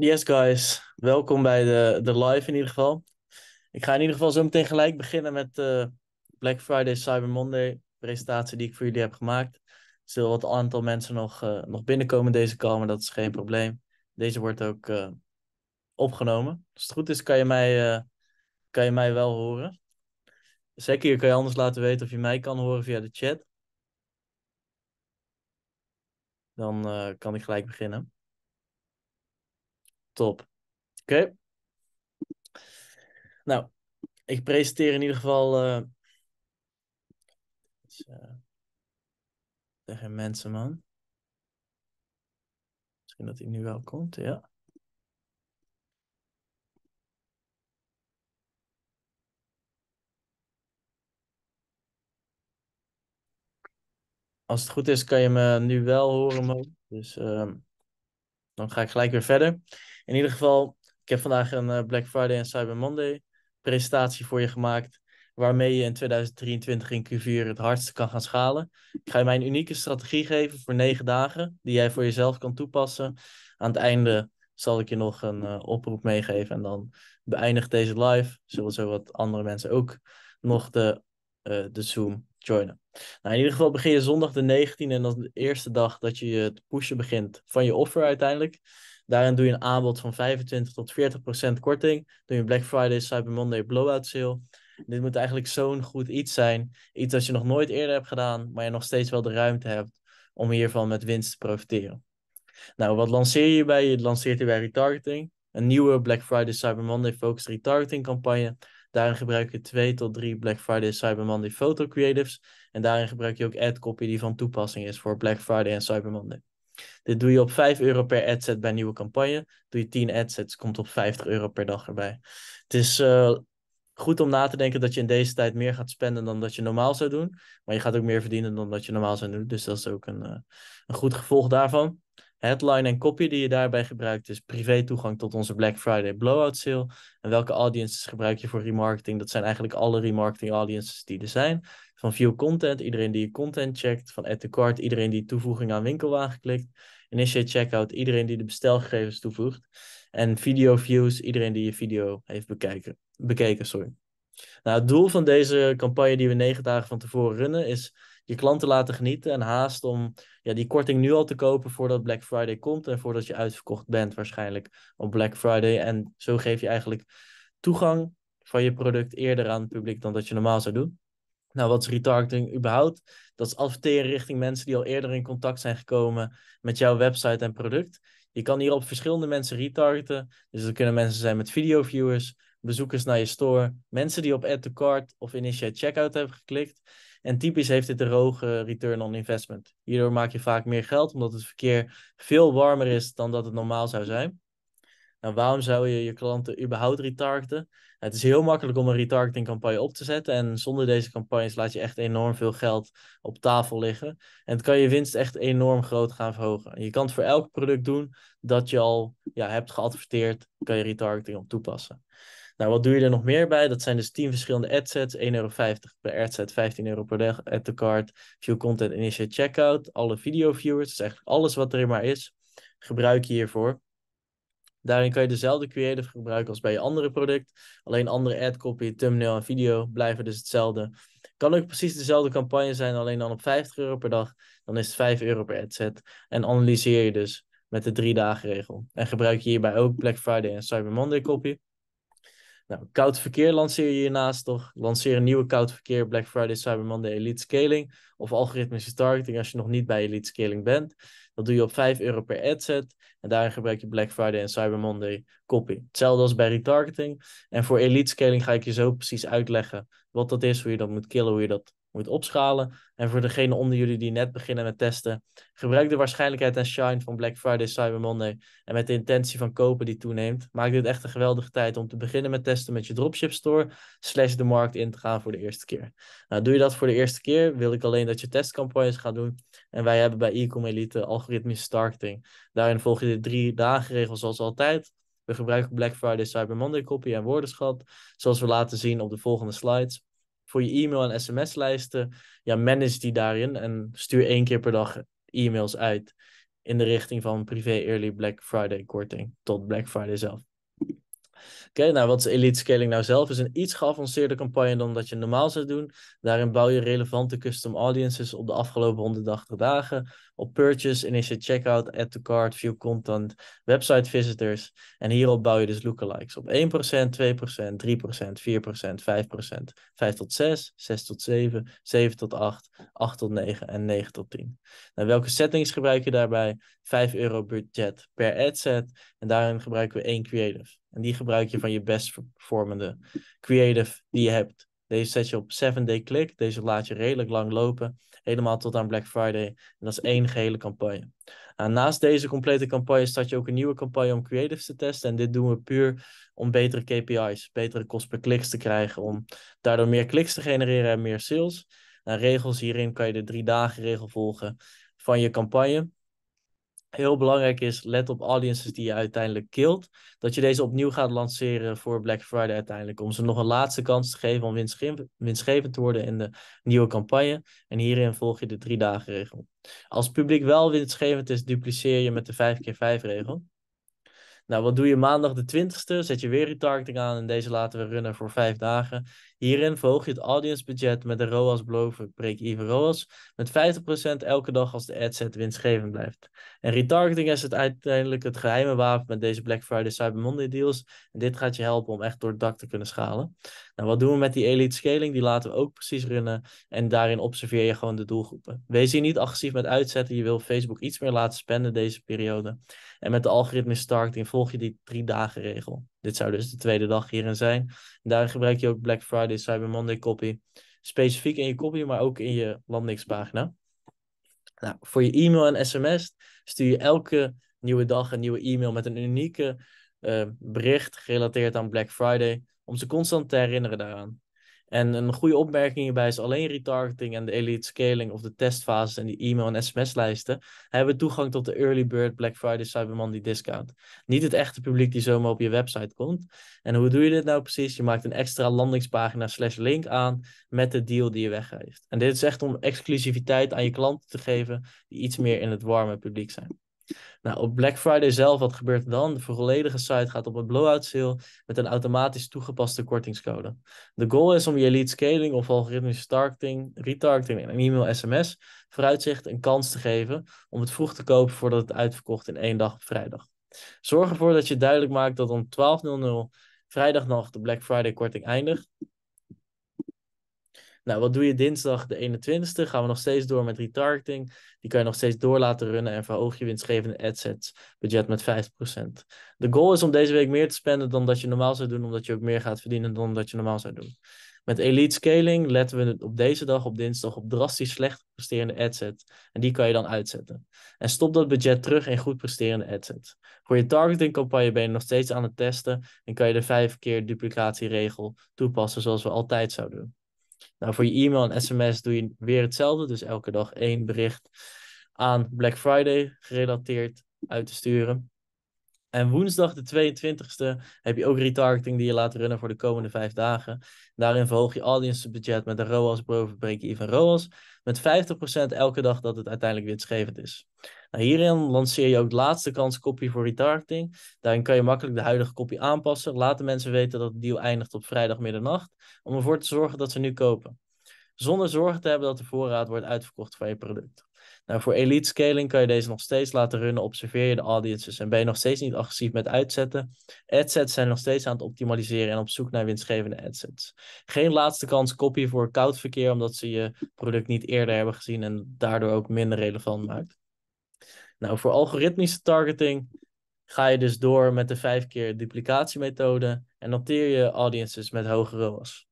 Yes, guys. Welkom bij de, de live in ieder geval. Ik ga in ieder geval zo meteen gelijk beginnen met de eh, Black Friday Cyber Monday presentatie die ik voor jullie heb gemaakt. Er zullen wat aantal mensen nog, uh, nog binnenkomen deze kamer, maar dat is geen probleem. Deze wordt ook eh, opgenomen. Als het goed is, kan je mij, kan je mij wel horen. Zeker, kan je anders laten weten of je mij kan horen via de chat. Dan kan ik gelijk beginnen. Oké. Nou, ik presenteer in ieder geval. Uh... Tegen mensen, man. Misschien dat hij nu wel komt, ja. Als het goed is, kan je me nu wel horen, man. Dus ehm, dan ga ik gelijk weer verder. In ieder geval, ik heb vandaag een eh, Black Friday en Cyber Monday presentatie voor je gemaakt. Waarmee je in 2023 in Q4 het hardste kan gaan schalen. Ik ga je mijn unieke strategie geven voor negen dagen, die jij voor jezelf kan toepassen. Aan het einde zal ik je nog een eh, oproep meegeven. En dan beëindigt deze live. Zullen zo wat andere mensen ook nog de, eh, de Zoom joinen. Nou, in ieder geval begin je zondag de 19e en dat is de eerste dag dat je het pushen begint van je offer uiteindelijk. Daarin doe je een aanbod van 25 tot 40 korting. Doe je Black Friday, Cyber Monday, blowout sale. Dit moet eigenlijk zo'n goed iets zijn. Iets dat je nog nooit eerder hebt gedaan, maar je nog steeds wel de ruimte hebt om hiervan met winst te profiteren. Nou, wat lanceer je hierbij? Je lanceert hierbij retargeting. Een nieuwe Black Friday, Cyber Monday focused retargeting campagne. Daarin gebruik je twee tot drie Black Friday, Cyber Monday photo creatives. En daarin gebruik je ook ad copy die van toepassing is voor Black Friday en Cyber Monday. Dit doe je op 5 euro per adset bij nieuwe campagne. Doe je 10 adsets, komt op 50 euro per dag erbij. Het is eh, goed om na te denken dat je in deze tijd meer gaat spenden dan dat je normaal zou doen. Maar je gaat ook meer verdienen dan dat je normaal zou doen. Dus dat is ook een, eh, een goed gevolg daarvan. Headline en copy die je daarbij gebruikt is privé toegang tot onze Black Friday blowout sale. En welke audiences gebruik je voor remarketing? Dat zijn eigenlijk alle remarketing audiences die er zijn van view content, iedereen die je content checkt, van add to cart, iedereen die toevoeging aan winkelwagen klikt, initiate checkout, iedereen die de bestelgegevens toevoegt en video views, iedereen die je video heeft bekeken. bekeken sorry. Nou, het doel van deze campagne die we negen dagen van tevoren runnen is je klanten laten genieten en haast om ja, die korting nu al te kopen voordat Black Friday komt en voordat je uitverkocht bent waarschijnlijk op Black Friday. En zo geef je eigenlijk toegang van je product eerder aan het publiek dan dat je normaal zou doen. Nou, wat is retargeting überhaupt? Dat is adverteren richting mensen die al eerder in contact zijn gekomen met jouw website en product. Je kan hierop verschillende mensen retargeten. Dus dat kunnen mensen zijn met videoviewers, bezoekers naar je store, mensen die op add to cart of initiate checkout hebben geklikt. En typisch heeft dit een hoge return on investment. Hierdoor maak je vaak meer geld omdat het verkeer veel warmer is dan dat het normaal zou zijn. Nou, waarom zou je je klanten überhaupt retargeten? Het is heel makkelijk om een retargeting campagne op te zetten. En zonder deze campagnes laat je echt enorm veel geld op tafel liggen. En het kan je winst echt enorm groot gaan verhogen. Je kan het voor elk product doen dat je al ja, hebt geadverteerd, kan je retargeting op toepassen. Nou, wat doe je er nog meer bij? Dat zijn dus 10 verschillende adsets. 1,50 euro per adset, 15 euro per dag. Add to cart, view content, initiate checkout. Alle video viewers, dus eigenlijk alles wat er maar is, gebruik je hiervoor. Daarin kan je dezelfde creative gebruiken als bij je andere product. Alleen andere ad copy, thumbnail en video blijven dus hetzelfde. Kan ook precies dezelfde campagne zijn, alleen dan op 50 euro per dag. Dan is het 5 euro per adset. En analyseer je dus met de drie dagen regel. En gebruik je hierbij ook Black Friday en Cyber Monday copy. Nou, koud verkeer lanceer je hiernaast toch? Lanceer een nieuwe koud verkeer, Black Friday, Cyber Monday, Elite Scaling of algoritmische targeting als je nog niet bij Elite Scaling bent. Dat doe je op 5 euro per adset en daarin gebruik je Black Friday en Cyber Monday copy. Hetzelfde als bij retargeting. En voor Elite Scaling ga ik je zo precies uitleggen wat dat is, hoe je dat moet killen, hoe je dat moet opschalen. En voor degene onder jullie die net beginnen met testen, gebruik de waarschijnlijkheid en shine van Black Friday, Cyber Monday en met de intentie van kopen die toeneemt. Maak dit echt een geweldige tijd om te beginnen met testen met je dropship store, slash de markt in te gaan voor de eerste keer. Nou, doe je dat voor de eerste keer, wil ik alleen dat je testcampagnes gaat doen. En wij hebben bij Ecom Elite algoritmische starting. Daarin volg je de drie dagen regels zoals altijd. We gebruiken Black Friday, Cyber Monday copy en woordenschat, zoals we laten zien op de volgende slides voor je e-mail en sms-lijsten, ja, manage die daarin en stuur één keer per dag e-mails uit in de richting van privé early Black Friday korting tot Black Friday zelf. Oké, nou wat is Elite Scaling nou zelf? Is een iets geavanceerde campagne dan dat je normaal zou doen. Daarin bouw je relevante custom audiences op de afgelopen 180 dagen op purchase, initial checkout, add to cart, view content, website visitors. En hierop bouw je dus lookalikes op 1%, 2%, 3%, 4%, 5%, 5 tot 6, 6 tot 7, 7 tot 8, 8 tot 9 en 9 tot 10. Nou, welke settings gebruik je daarbij? 5 euro budget per ad set. en daarin gebruiken we één creative. En die gebruik je van je best performende creative die je hebt. Deze zet je op 7-day click. Deze laat je redelijk lang lopen. Helemaal tot aan Black Friday. En dat is één gehele campagne. Nou, naast deze complete campagne start je ook een nieuwe campagne om creatives te testen. En dit doen we puur om betere KPI's, betere kost per kliks te krijgen. Om daardoor meer kliks te genereren en meer sales. En nou, regels hierin kan je de drie dagen regel volgen van je campagne heel belangrijk is, let op audiences die je uiteindelijk kilt. Dat je deze opnieuw gaat lanceren voor Black Friday uiteindelijk. Om ze nog een laatste kans te geven om winstgevend te worden in de nieuwe campagne. En hierin volg je de drie dagen regel. Als publiek wel winstgevend is, dupliceer je met de 5x5 regel. Nou, wat doe je maandag de 20ste? Zet je weer retargeting aan en deze laten we runnen voor vijf dagen. Hierin verhoog je het audience-budget met de ROAS beloven break-even ROAS met 50% elke dag als de adset winstgevend blijft. En retargeting is het uiteindelijk het geheime wapen met deze Black Friday Cyber Monday deals. En dit gaat je helpen om echt door het dak te kunnen schalen. Nou, wat doen we met die elite scaling? Die laten we ook precies runnen. En daarin observeer je gewoon de doelgroepen. Wees hier niet agressief met uitzetten. Je wil Facebook iets meer laten spenden deze periode. En met de algoritme targeting volg je die drie dagen regel. Dit zou dus de tweede dag hierin zijn. daar gebruik je ook Black Friday, Cyber Monday copy. Specifiek in je copy, maar ook in je landingspagina. Nou, voor je e-mail en sms stuur je elke nieuwe dag een nieuwe e-mail met een unieke eh, bericht gerelateerd aan Black Friday. Om ze constant te herinneren daaraan. En een goede opmerking hierbij is alleen retargeting en de elite scaling of de testfases en die e-mail en sms-lijsten hebben toegang tot de early bird Black Friday Cyber Monday discount. Niet het echte publiek die zomaar op je website komt. En hoe doe je dit nou precies? Je maakt een extra landingspagina slash link aan met de deal die je weggeeft. En dit is echt om exclusiviteit aan je klanten te geven die iets meer in het warme publiek zijn. Nou, op Black Friday zelf, wat gebeurt er dan? De volledige site gaat op een blowout sale met een automatisch toegepaste kortingscode. De goal is om je lead scaling of algoritmische targeting, retargeting en e-mail sms vooruitzicht een kans te geven om het vroeg te kopen voordat het uitverkocht in één dag op vrijdag. Zorg ervoor dat je duidelijk maakt dat om 12.00 vrijdagnacht de Black Friday korting eindigt nou, wat doe je dinsdag de 21 e Gaan we nog steeds door met retargeting. Die kan je nog steeds door laten runnen en verhoog je winstgevende adsets budget met 50%. De goal is om deze week meer te spenden dan dat je normaal zou doen, omdat je ook meer gaat verdienen dan dat je normaal zou doen. Met elite scaling letten we op deze dag, op dinsdag, op drastisch slecht presterende adset. En die kan je dan uitzetten. En stop dat budget terug in goed presterende adset. Voor je targetingcampagne ben je nog steeds aan het testen en kan je de vijf keer duplicatieregel toepassen zoals we altijd zouden doen. Nou, voor je e-mail en sms doe je weer hetzelfde. Dus elke dag één bericht aan Black Friday gerelateerd uit te sturen. En woensdag de 22e heb je ook retargeting die je laat runnen voor de komende vijf dagen. Daarin verhoog je audience budget met de ROAS boven break-even ROAS met 50% elke dag dat het uiteindelijk winstgevend is. Nou, hierin lanceer je ook de laatste kans kopie voor retargeting. Daarin kan je makkelijk de huidige kopie aanpassen. Laat de mensen weten dat het deal eindigt op vrijdag middernacht om ervoor te zorgen dat ze nu kopen. Zonder zorgen te hebben dat de voorraad wordt uitverkocht van je product. Nou, voor elite scaling kan je deze nog steeds laten runnen, observeer je de audiences en ben je nog steeds niet agressief met uitzetten. Adsets zijn nog steeds aan het optimaliseren en op zoek naar winstgevende adsets. Geen laatste kans kopje voor koud verkeer, omdat ze je product niet eerder hebben gezien en daardoor ook minder relevant maakt. Nou, voor algoritmische targeting ga je dus door met de vijf keer duplicatiemethode en noteer je audiences met hoge ROAS.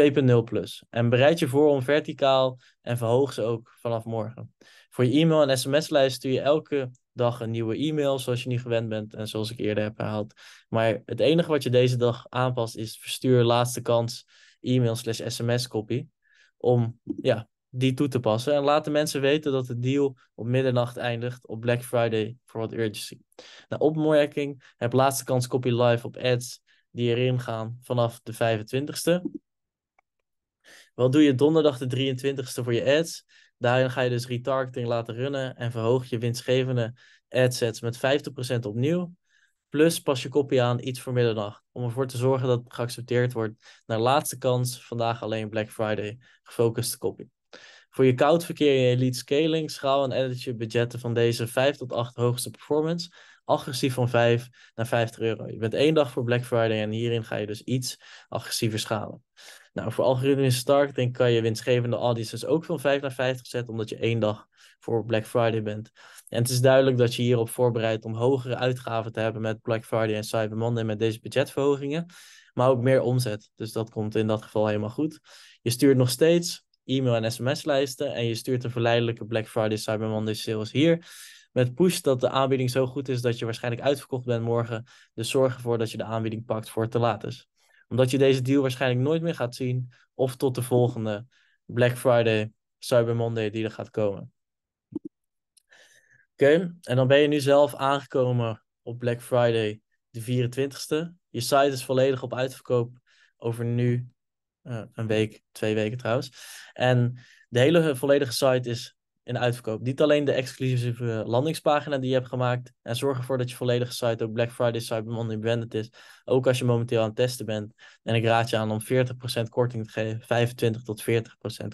2.0 plus. En bereid je voor om verticaal en verhoog ze ook vanaf morgen. Voor je e-mail en sms-lijst stuur je elke dag een nieuwe e-mail, zoals je nu gewend bent en zoals ik eerder heb herhaald. Maar het enige wat je deze dag aanpast is verstuur laatste kans e-mail slash sms-copy. Om ja, die toe te passen. En laat de mensen weten dat de deal op middernacht eindigt op Black Friday voor wat urgency. Na nou, opmerking heb laatste kans copy live op ads die erin gaan vanaf de 25ste. Wat doe je donderdag de 23ste voor je ads? Daarin ga je dus retargeting laten runnen en verhoog je winstgevende adsets met 50% opnieuw. Plus pas je copy aan iets voor middernacht. Om ervoor te zorgen dat het geaccepteerd wordt naar laatste kans, vandaag alleen Black Friday, gefocuste copy. Voor je koud verkeer en je lead scaling, schaal en edit je budgetten van deze 5 tot 8 hoogste performance agressief van 5 naar 50 euro. Je bent één dag voor Black Friday en hierin ga je dus iets agressiever schalen. Nou, voor algoritmes ik kan je winstgevende audiences ook van 5 naar 50 zetten, omdat je één dag voor Black Friday bent. En het is duidelijk dat je hierop voorbereidt om hogere uitgaven te hebben met Black Friday en Cyber Monday met deze budgetverhogingen, maar ook meer omzet. Dus dat komt in dat geval helemaal goed. Je stuurt nog steeds e-mail en sms-lijsten en je stuurt een verleidelijke Black Friday Cyber Monday sales hier met push dat de aanbieding zo goed is dat je waarschijnlijk uitverkocht bent morgen. Dus zorg ervoor dat je de aanbieding pakt voor te laat is omdat je deze deal waarschijnlijk nooit meer gaat zien. Of tot de volgende Black Friday, Cyber Monday die er gaat komen. Oké, en dan ben je nu zelf aangekomen op Black Friday, de 24ste. Je site is volledig op uitverkoop over nu eh, een week, twee weken trouwens. En de hele volledige site is in uitverkoop. Niet alleen de exclusieve landingspagina die je hebt gemaakt. En zorg ervoor dat je volledige site ook Black Friday, Cyber Monday branded is. Ook als je momenteel aan het testen bent. En ik raad je aan om 40% korting te geven. 25 tot 40%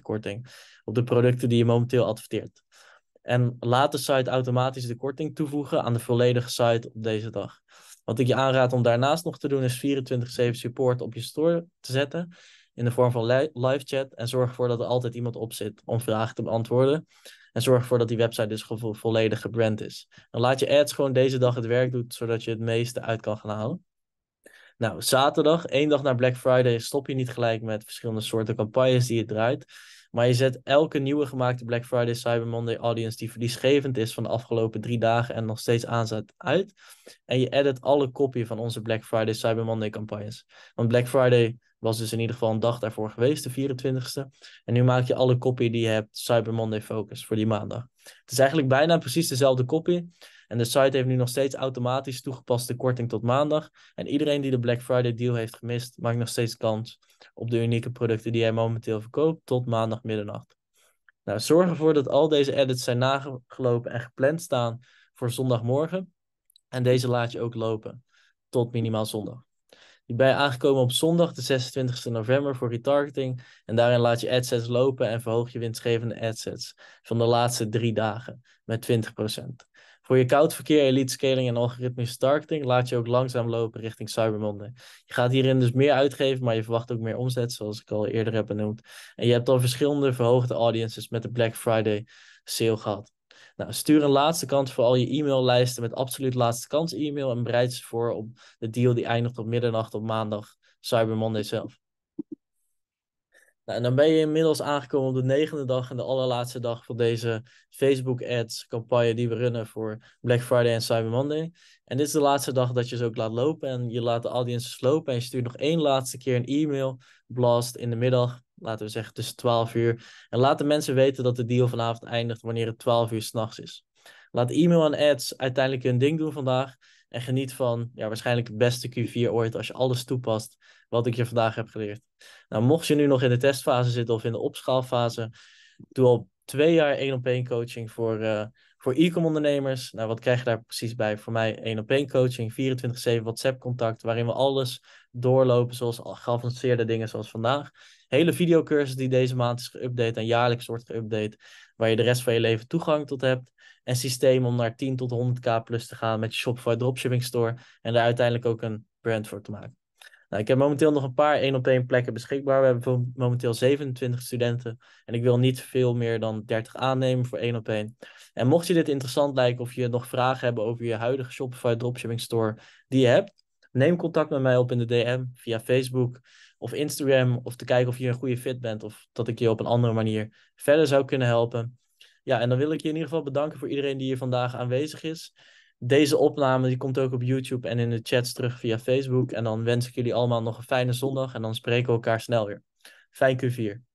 korting op de producten die je momenteel adverteert. En laat de site automatisch de korting toevoegen aan de volledige site op deze dag. Wat ik je aanraad om daarnaast nog te doen is 24-7 support op je store te zetten in de vorm van live chat. En zorg ervoor dat er altijd iemand op zit om vragen te beantwoorden. En zorg ervoor dat die website dus vo volledig gebrand is. Dan laat je ads gewoon deze dag het werk doen, zodat je het meeste uit kan gaan halen. Nou, zaterdag, één dag na Black Friday, stop je niet gelijk met verschillende soorten campagnes die je draait. Maar je zet elke nieuwe gemaakte Black Friday Cyber Monday audience die verliesgevend is van de afgelopen drie dagen en nog steeds aanzet uit. En je edit alle kopieën van onze Black Friday Cyber Monday campagnes. Want Black Friday was dus in ieder geval een dag daarvoor geweest, de 24ste. En nu maak je alle kopie die je hebt Cyber Monday Focus voor die maandag. Het is eigenlijk bijna precies dezelfde kopie En de site heeft nu nog steeds automatisch toegepaste korting tot maandag. En iedereen die de Black Friday deal heeft gemist, maakt nog steeds kans op de unieke producten die hij momenteel verkoopt tot maandag middernacht. Nou, zorg ervoor dat al deze edits zijn nagelopen en gepland staan voor zondagmorgen. En deze laat je ook lopen tot minimaal zondag. Je bent aangekomen op zondag, de 26 november, voor retargeting. En daarin laat je adsets lopen en verhoog je winstgevende adsets van de laatste drie dagen met 20%. Voor je koud verkeer, elite scaling en algoritmische targeting laat je ook langzaam lopen richting Cyber Monday. Je gaat hierin dus meer uitgeven, maar je verwacht ook meer omzet, zoals ik al eerder heb benoemd. En je hebt al verschillende verhoogde audiences met de Black Friday sale gehad. Nou, stuur een laatste kans voor al je e-maillijsten met absoluut laatste kans e-mail en bereid ze voor op de deal die eindigt op middernacht op maandag Cyber Monday zelf. Nou, en dan ben je inmiddels aangekomen op de negende dag en de allerlaatste dag van deze Facebook ads campagne die we runnen voor Black Friday en Cyber Monday. En dit is de laatste dag dat je ze ook laat lopen en je laat de audiences lopen en je stuurt nog één laatste keer een e-mail blast in de middag laten we zeggen tussen 12 uur. En laat de mensen weten dat de deal vanavond eindigt wanneer het 12 uur s'nachts is. Laat e-mail en ads uiteindelijk hun ding doen vandaag. En geniet van ja, waarschijnlijk het beste Q4 ooit als je alles toepast wat ik je vandaag heb geleerd. Nou, mocht je nu nog in de testfase zitten of in de opschaalfase, doe al twee jaar één op één coaching voor, eh, voor e-com ondernemers. Nou, wat krijg je daar precies bij? Voor mij één op één coaching, 24-7 WhatsApp contact, waarin we alles doorlopen, zoals geavanceerde dingen zoals vandaag. Hele videocursus die deze maand is geüpdate en jaarlijks wordt geüpdate, waar je de rest van je leven toegang tot hebt. En systeem om naar 10 tot 100k plus te gaan met je Shopify Dropshipping Store en daar uiteindelijk ook een brand voor te maken. Nou, ik heb momenteel nog een paar één op één plekken beschikbaar. We hebben momenteel 27 studenten. En ik wil niet veel meer dan 30 aannemen voor één op één. En mocht je dit interessant lijken of je nog vragen hebben over je huidige Shopify dropshipping store die je hebt, neem contact met mij op in de DM via Facebook of Instagram. Of te kijken of je een goede fit bent of dat ik je op een andere manier verder zou kunnen helpen. Ja, en dan wil ik je in ieder geval bedanken voor iedereen die hier vandaag aanwezig is. Deze opname die komt ook op YouTube en in de chats terug via Facebook. En dan wens ik jullie allemaal nog een fijne zondag en dan spreken we elkaar snel weer. Fijn Q4.